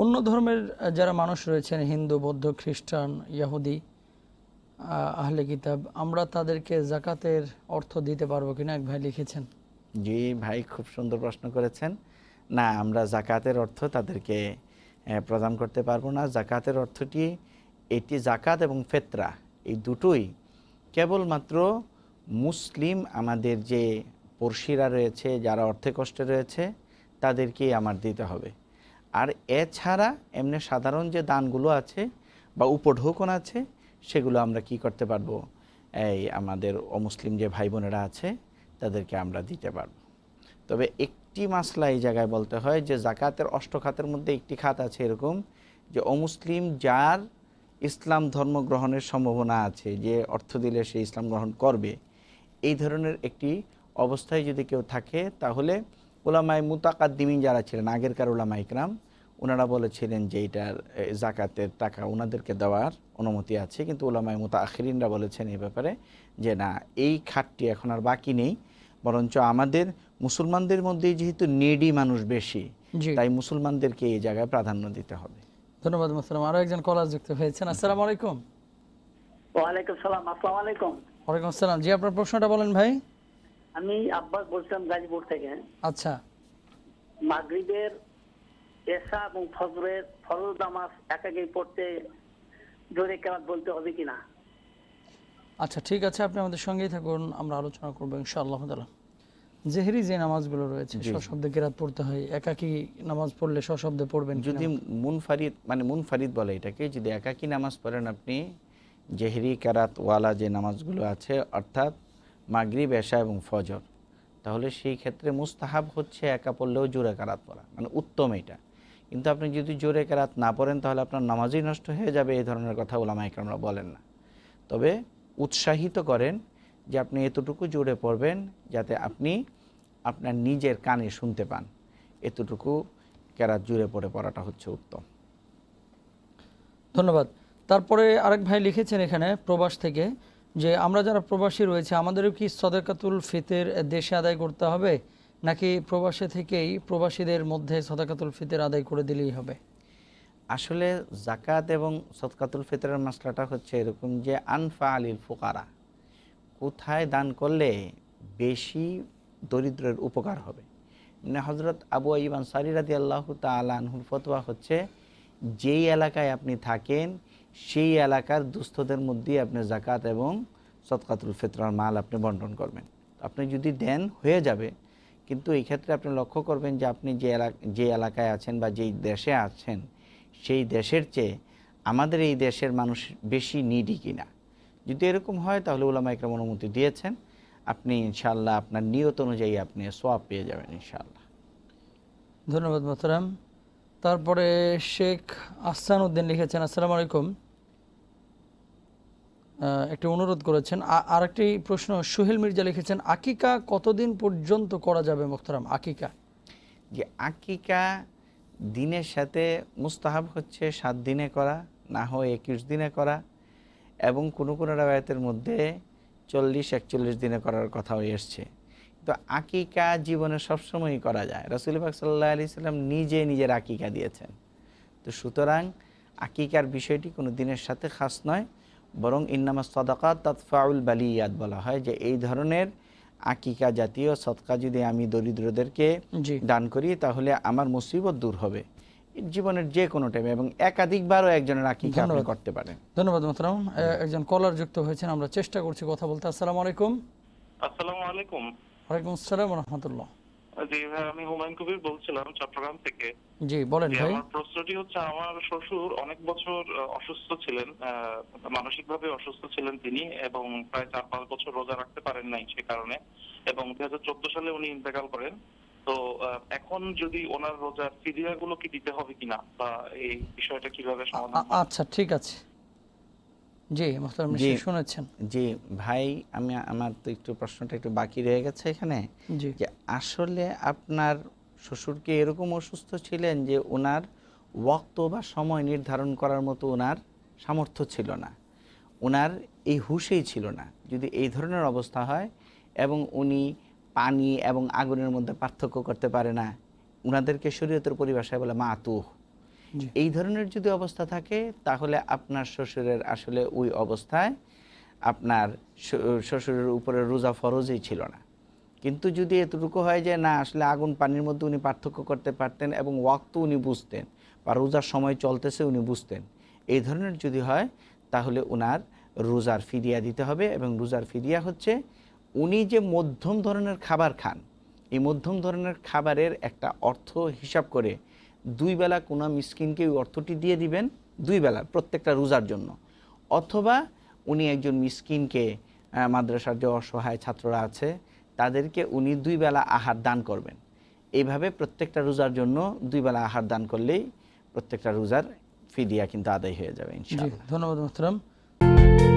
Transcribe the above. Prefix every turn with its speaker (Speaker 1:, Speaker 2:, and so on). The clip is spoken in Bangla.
Speaker 1: অন্য ধর্মের যারা মানুষ রয়েছেন হিন্দু বৌদ্ধ খ্রিস্টান ইয়াহুদি আহলে কিতাব আমরা তাদেরকে জাকাতের অর্থ দিতে পারবো কিনা এক ভাই লিখেছেন
Speaker 2: জি ভাই খুব সুন্দর প্রশ্ন করেছেন না আমরা জাকাতের অর্থ তাদেরকে প্রদান করতে পারবো না জাকাতের অর্থটি এটি জাকাত এবং ফেতরা এই দুটোই কেবলমাত্র মুসলিম আমাদের যে পড়শিরা রয়েছে যারা অর্থে কষ্টে রয়েছে তাদেরকেই আমার দিতে হবে আর এছাড়া এমনি সাধারণ যে দানগুলো আছে বা উপঢৌকন আছে সেগুলো আমরা কি করতে পারবো এই আমাদের অমুসলিম যে ভাই বোনেরা আছে তাদেরকে আমরা দিতে পারব তবে একটি মাসলা এই জায়গায় বলতে হয় যে জাকাতের অষ্ট খাতের মধ্যে একটি খাত আছে এরকম যে অমুসলিম যার ইসলাম ধর্ম গ্রহণের সম্ভাবনা আছে যে অর্থ দিলে সে ইসলাম গ্রহণ করবে এই ধরনের একটি অবস্থায় যদি কেউ থাকে তাহলে ওলামায় মুতাকাদ্দিমিন যারা ছিলেন আগেরকার ওলামা ইকরাম ওনারা বলেছিলেন যে এটার জাকাতের টাকা ওনাদেরকে দেওয়ার অনুমতি আছে কিন্তু ওলামায় মুতা আখিরিনরা বলেছেন এই ব্যাপারে যে না এই খাটটি এখন আর বাকি নেই বরঞ্চ আমাদের মুসলমানদের মধ্যে যেহেতু নেডি মানুষ বেশি তাই মুসলমানদেরকে এই জায়গায় প্রাধান্য দিতে হবে
Speaker 1: ধন্যবাদ মুসলাম আরো একজন কলার যুক্ত হয়েছেন আসসালামু আলাইকুম ওয়ালাইকুম সালাম আসসালাম আলাইকুম ওয়ালাইকুম আসসালাম জি আপনার প্রশ্নটা বলেন ভাই আমি আব্বাস বলছিলাম গাজীপুর থেকে আচ্ছা মাগরিবের এসা এবং ফজরের ফরজ নামাজ একাকেই পড়তে জোরে কেমন বলতে হবে কিনা আচ্ছা ঠিক আছে আপনি আমাদের সঙ্গেই থাকুন আমরা আলোচনা করবো ইনশাআল্লাহ তালা জেহেরি যে নামাজগুলো রয়েছে সশব্দে পড়তে হয় একাকি নামাজ পড়লে সশব্দে পড়বেন যদি
Speaker 2: মুনফারিদ মানে মুনফারিদ বলে এটাকে যদি একাকি নামাজ পড়েন আপনি জেহেরি কেরাত ওয়ালা যে নামাজগুলো আছে অর্থাৎ মাগরিব এশা এবং ফজর তাহলে সেই ক্ষেত্রে মুস্তাহাব হচ্ছে একা পড়লেও জোরে কারাত পড়া মানে উত্তম এটা কিন্তু আপনি যদি জোরে কারাত না পড়েন তাহলে আপনার নামাজই নষ্ট হয়ে যাবে এই ধরনের কথা ওলামা ইকরামরা বলেন না তবে উৎসাহিত করেন যে আপনি এতটুকু জোরে পড়বেন যাতে আপনি আপনার নিজের কানে শুনতে পান এতটুকু কেরাত জুড়ে পড়ে পড়াটা হচ্ছে উত্তম ধন্যবাদ তারপরে আরেক ভাই লিখেছেন এখানে
Speaker 1: প্রবাস থেকে যে আমরা যারা প্রবাসী রয়েছে আমাদেরও কি সদাকাতুল ফিতের দেশে আদায় করতে হবে নাকি প্রবাসে থেকেই প্রবাসীদের মধ্যে সদাকাতুল ফিতের আদায় করে দিলেই হবে
Speaker 2: আসলে জাকাত এবং সদকাতুল ফিতরের মশলাটা হচ্ছে এরকম যে আনফা আলিল ফোকারা কোথায় দান করলে বেশি দরিদ্রের উপকার হবে মানে হজরত আবু ইবান সারিরাদি আল্লাহ তালানহুর ফতোয়া হচ্ছে যেই এলাকায় আপনি থাকেন সেই এলাকার দুস্থদের মধ্যেই আপনি জাকাত এবং সৎকাতুল ফেতরার মাল আপনি বন্টন করবেন আপনি যদি দেন হয়ে যাবে কিন্তু এই ক্ষেত্রে আপনি লক্ষ্য করবেন যে আপনি যে এলাকা যে এলাকায় আছেন বা যেই দেশে আছেন সেই দেশের চেয়ে আমাদের এই দেশের মানুষ বেশি নিডি কিনা যদি এরকম হয় তাহলে ওলামা একরম অনুমতি দিয়েছেন আপনি ইনশাল্লাহ আপনার নিয়ত অনুযায়ী আপনি সোয়াব পেয়ে যাবেন ইনশাল্লাহ
Speaker 1: ধন্যবাদ মোহতারাম তারপরে শেখ আসান উদ্দিন লিখেছেন আসসালামু আলাইকুম একটি অনুরোধ করেছেন আর একটি প্রশ্ন সুহেল মির্জা লিখেছেন আকিকা কতদিন পর্যন্ত
Speaker 2: করা যাবে মোখতারাম আকিকা যে আকিকা দিনের সাথে মুস্তাহাব হচ্ছে সাত দিনে করা না হয় একুশ দিনে করা এবং কোনো কোনো রায়তের মধ্যে চল্লিশ একচল্লিশ দিনে করার কথাও এসছে তো আকিকা জীবনে সবসময়ই করা যায় রসুল ইবাক সাল্লাহ আলি সাল্লাম নিজে নিজের আকিকা দিয়েছেন তো সুতরাং আকিকার বিষয়টি কোনো দিনের সাথে খাস নয় বরং ইন্নামা সদাকা তৎফাউল ইয়াদ বলা হয় যে এই ধরনের আকিকা জাতীয় সৎকা যদি আমি দরিদ্রদেরকে দান করি তাহলে আমার মুসিবত দূর হবে জীবনের যে কোনো টাইমে এবং একাধিকবারও একজনের আকিকা আপনি করতে পারেন
Speaker 1: ধন্যবাদ মোহতারাম একজন কলার যুক্ত হয়েছেন আমরা চেষ্টা করছি কথা বলতে আসসালামু আলাইকুম আসসালামু আলাইকুম ওয়ালাইকুম আসসালাম রহমতুল্লাহ
Speaker 2: জি ভাই আমি হুমায়ুন কবির বলছিলাম চট্টগ্রাম থেকে
Speaker 1: জি বলেন ভাই আমার
Speaker 2: প্রশ্নটি হচ্ছে আমার শ্বশুর অনেক বছর অসুস্থ ছিলেন মানসিকভাবে অসুস্থ ছিলেন তিনি এবং প্রায় চার পাঁচ বছর রোজা রাখতে পারেন নাই সে কারণে এবং দুই হাজার চোদ্দ সালে উনি ইন্তেকাল করেন তো এখন যদি ওনার রোজার ফিরিয়া গুলো কি দিতে হবে কিনা বা এই বিষয়টা কিভাবে সমাধান আচ্ছা ঠিক আছে জি মোহতারাম শুনেছেন জি ভাই আমি আমার তো একটু প্রশ্নটা একটু বাকি রয়ে গেছে এখানে যে আসলে আপনার শ্বশুরকে এরকম অসুস্থ ছিলেন যে ওনার ওয়াক্ত বা সময় নির্ধারণ করার মতো ওনার সামর্থ্য ছিল না ওনার এই হুশেই ছিল না যদি এই ধরনের অবস্থা হয় এবং উনি পানি এবং আগুনের মধ্যে পার্থক্য করতে পারে না ওনাদেরকে শরীয়তের পরিভাষায় বলে মাতুহ এই ধরনের যদি অবস্থা থাকে তাহলে আপনার শ্বশুরের আসলে ওই অবস্থায় আপনার শ্বশুরের উপরে রোজা ফরজই ছিল না কিন্তু যদি এতটুকু হয় যে না আসলে আগুন পানির মধ্যে উনি পার্থক্য করতে পারতেন এবং ওয়াক্ত উনি বুঝতেন বা রোজার সময় চলতেছে উনি বুঝতেন এই ধরনের যদি হয় তাহলে ওনার রোজার ফিরিয়া দিতে হবে এবং রোজার ফিরিয়া হচ্ছে উনি যে মধ্যম ধরনের খাবার খান এই মধ্যম ধরনের খাবারের একটা অর্থ হিসাব করে দুই বেলা কোনো মিসকিনকে ওই অর্থটি দিয়ে দিবেন দুই বেলা প্রত্যেকটা রোজার জন্য অথবা উনি একজন মিসকিনকে মাদ্রাসার যে অসহায় ছাত্ররা আছে তাদেরকে উনি দুই বেলা আহার দান করবেন এইভাবে প্রত্যেকটা রোজার জন্য দুই বেলা আহার দান করলেই প্রত্যেকটা রোজার ফিদিয়া কিন্তু আদায় হয়ে যাবে ইনশাআল্লাহ
Speaker 1: ধন্যবাদ মোহতরম